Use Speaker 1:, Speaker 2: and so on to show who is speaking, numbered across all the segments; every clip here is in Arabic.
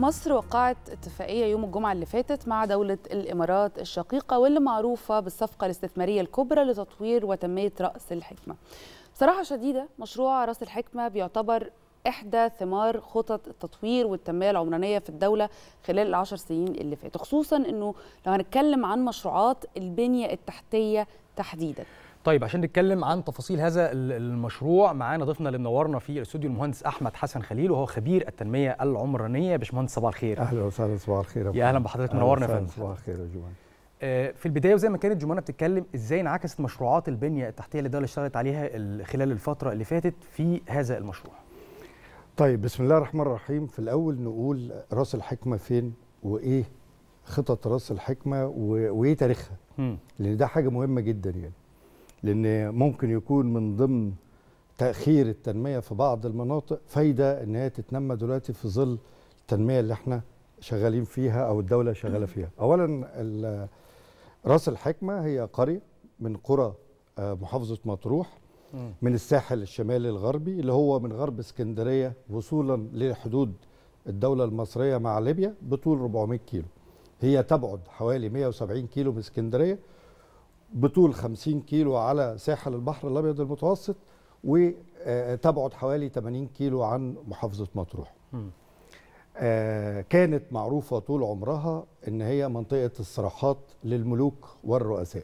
Speaker 1: مصر وقعت اتفاقية يوم الجمعة اللي فاتت مع دولة الإمارات الشقيقة واللي معروفة بالصفقة الاستثمارية الكبرى لتطوير وتنمية رأس الحكمة صراحة شديدة مشروع رأس الحكمة بيعتبر إحدى ثمار خطط التطوير والتنمية العمرانية في الدولة خلال العشر سنين اللي فاتوا خصوصا أنه لو هنتكلم عن مشروعات البنية التحتية تحديداً طيب عشان نتكلم عن تفاصيل هذا المشروع معانا ضيفنا اللي منورنا في الاستوديو المهندس احمد حسن خليل وهو خبير التنميه العمرانيه باشمهندس صباح الخير اهلا وسهلا صباح الخير يا اهلا بحضرتك منورنا يا فندم
Speaker 2: صباح الخير يا جمال
Speaker 1: آه، في البدايه وزي ما كانت جمانه بتتكلم ازاي انعكست مشروعات البنيه التحتيه اللي الدوله اشتغلت عليها خلال الفتره اللي فاتت في هذا المشروع
Speaker 2: طيب بسم الله الرحمن الرحيم في الاول نقول راس الحكمه فين وايه خطط راس الحكمه وايه تاريخها لان ده حاجه مهمه جدا يعني لان ممكن يكون من ضمن تاخير التنميه في بعض المناطق فايده ان هي تتنمى دلوقتي في ظل التنميه اللي احنا شغالين فيها او الدوله شغاله فيها اولا راس الحكمه هي قريه من قرى آه، محافظه مطروح من الساحل الشمالي الغربي اللي هو من غرب اسكندريه وصولا لحدود الدوله المصريه مع ليبيا بطول 400 كيلو هي تبعد حوالي 170 كيلو من اسكندريه بطول 50 كيلو على ساحل البحر الابيض المتوسط وتبعد حوالي 80 كيلو عن محافظه مطروح. آه، كانت معروفه طول عمرها ان هي منطقه الصراحات للملوك والرؤساء.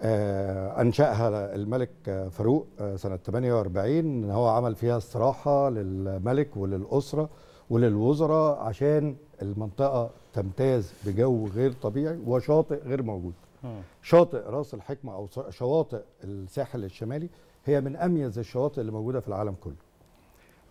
Speaker 2: آه، انشاها الملك فاروق آه، سنه 48 ان هو عمل فيها استراحه للملك وللاسره وللوزراء عشان المنطقه تمتاز بجو غير طبيعي وشاطئ غير موجود. شاطئ راس الحكمه او شواطئ الساحل الشمالي هي من اميز الشواطئ اللي موجوده في العالم كله.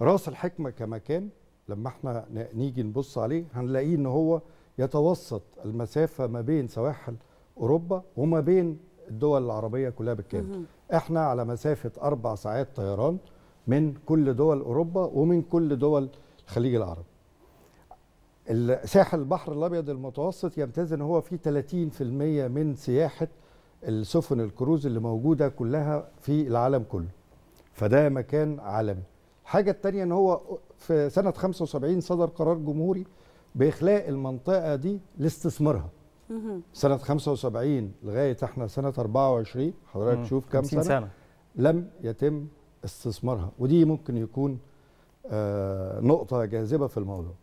Speaker 2: راس الحكمه كمكان لما احنا نيجي نبص عليه هنلاقيه ان هو يتوسط المسافه ما بين سواحل اوروبا وما بين الدول العربيه كلها بالكامل. احنا على مسافه اربع ساعات طيران من كل دول اوروبا ومن كل دول الخليج العربي. ساحل البحر الابيض المتوسط يمتاز ان هو فيه 30% من سياحه السفن الكروز اللي موجوده كلها في العالم كله فده مكان عالمي الحاجه الثانيه ان هو في سنه 75 صدر قرار جمهوري باخلاء المنطقه دي لاستثمارها سنه 75 لغايه احنا سنه 24 حضرتك شوف كام سنة, سنه لم يتم استثمارها ودي ممكن يكون آه، نقطه جاذبه في الموضوع